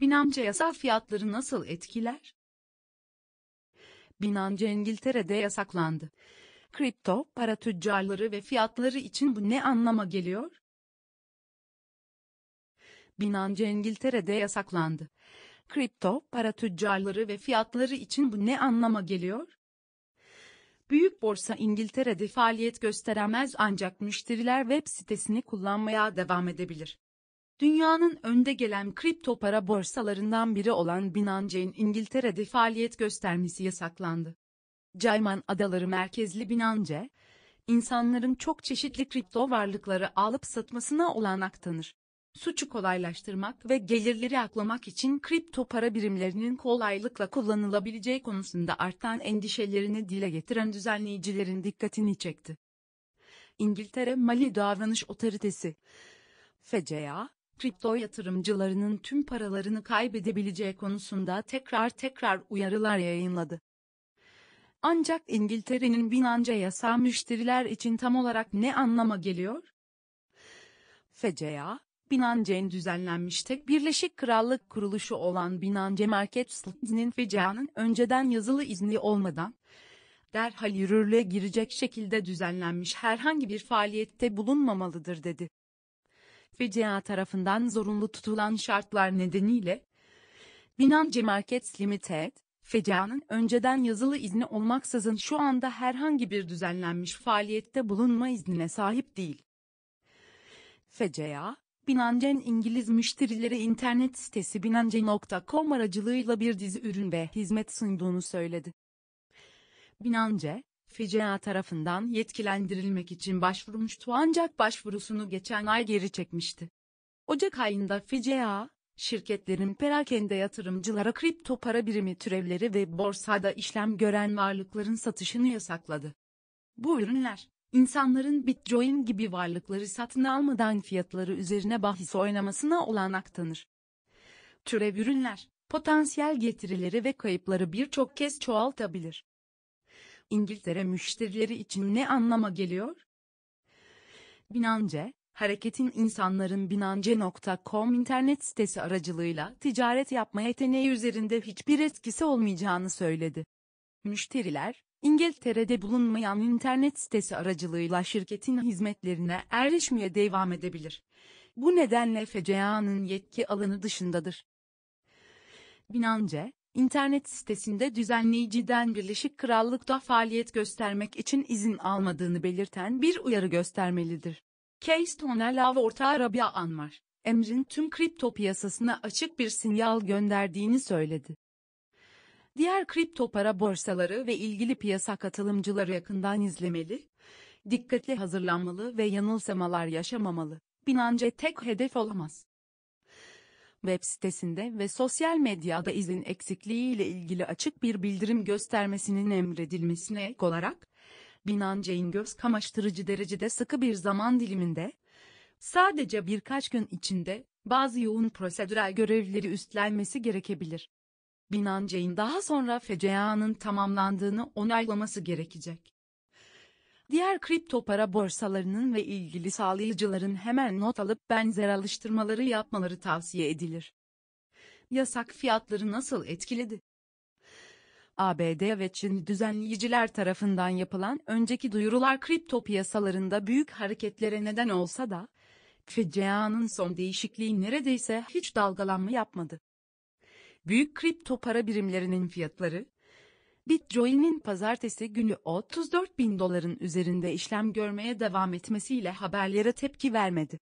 Binance yasal fiyatları nasıl etkiler? Binance İngiltere'de yasaklandı. Kripto para tüccarları ve fiyatları için bu ne anlama geliyor? Binance İngiltere'de yasaklandı. Kripto para tüccarları ve fiyatları için bu ne anlama geliyor? Büyük borsa İngiltere'de faaliyet gösteremez ancak müşteriler web sitesini kullanmaya devam edebilir. Dünyanın önde gelen kripto para borsalarından biri olan Binance'in İngiltere'de faaliyet göstermesi yasaklandı. Cayman Adaları merkezli Binance, insanların çok çeşitli kripto varlıkları alıp satmasına olanak tanır. Suçu kolaylaştırmak ve gelirleri aklamak için kripto para birimlerinin kolaylıkla kullanılabileceği konusunda artan endişelerini dile getiren düzenleyicilerin dikkatini çekti. İngiltere Mali Davranış Otoritesi, FCA, kripto yatırımcılarının tüm paralarını kaybedebileceği konusunda tekrar tekrar uyarılar yayınladı. Ancak İngiltere'nin Binance yasağı müşteriler için tam olarak ne anlama geliyor? FCA, Binance'in düzenlenmiş tek Birleşik Krallık kuruluşu olan Binance Markets'nin FCA'nın önceden yazılı izni olmadan, derhal yürürlüğe girecek şekilde düzenlenmiş herhangi bir faaliyette bulunmamalıdır dedi. FCA tarafından zorunlu tutulan şartlar nedeniyle Binance Markets Limited, FCA'nın önceden yazılı izni olmaksızın şu anda herhangi bir düzenlenmiş faaliyette bulunma iznine sahip değil. FCA, Binance'in İngiliz müşterilere internet sitesi binance.com aracılığıyla bir dizi ürün ve hizmet sunduğunu söyledi. Binance, FCA tarafından yetkilendirilmek için başvurmuştu ancak başvurusunu geçen ay geri çekmişti. Ocak ayında FCA, şirketlerin perakende yatırımcılara kripto para birimi türevleri ve borsada işlem gören varlıkların satışını yasakladı. Bu ürünler, insanların Bitcoin gibi varlıkları satın almadan fiyatları üzerine bahis oynamasına olanak tanır. Türev ürünler, potansiyel getirileri ve kayıpları birçok kez çoğaltabilir. İngiltere müşterileri için ne anlama geliyor? Binance, hareketin insanların binance.com internet sitesi aracılığıyla ticaret yapma yeteneği üzerinde hiçbir etkisi olmayacağını söyledi. Müşteriler, İngiltere'de bulunmayan internet sitesi aracılığıyla şirketin hizmetlerine erişmeye devam edebilir. Bu nedenle FCA'nın yetki alanı dışındadır. Binance, İnternet sitesinde düzenleyiciden Birleşik Krallık'ta faaliyet göstermek için izin almadığını belirten bir uyarı göstermelidir. Keystone Love orta Rabia Anmar, emrin tüm kripto piyasasına açık bir sinyal gönderdiğini söyledi. Diğer kripto para borsaları ve ilgili piyasa katılımcıları yakından izlemeli, dikkatli hazırlanmalı ve yanılsamalar yaşamamalı. Binance tek hedef olamaz web sitesinde ve sosyal medyada izin eksikliği ile ilgili açık bir bildirim göstermesinin emredilmesine ek olarak, Binance'in göz kamaştırıcı derecede sıkı bir zaman diliminde, sadece birkaç gün içinde, bazı yoğun prosedürel görevleri üstlenmesi gerekebilir. Binance'in daha sonra FCA'nın tamamlandığını onaylaması gerekecek. Diğer kripto para borsalarının ve ilgili sağlayıcıların hemen not alıp benzer alıştırmaları yapmaları tavsiye edilir. Yasak fiyatları nasıl etkiledi? ABD ve Çin düzenleyiciler tarafından yapılan önceki duyurular kripto piyasalarında büyük hareketlere neden olsa da, FCA'nın son değişikliği neredeyse hiç dalgalanma yapmadı. Büyük kripto para birimlerinin fiyatları, Bitcoin'in pazartesi günü 34 bin doların üzerinde işlem görmeye devam etmesiyle haberlere tepki vermedi.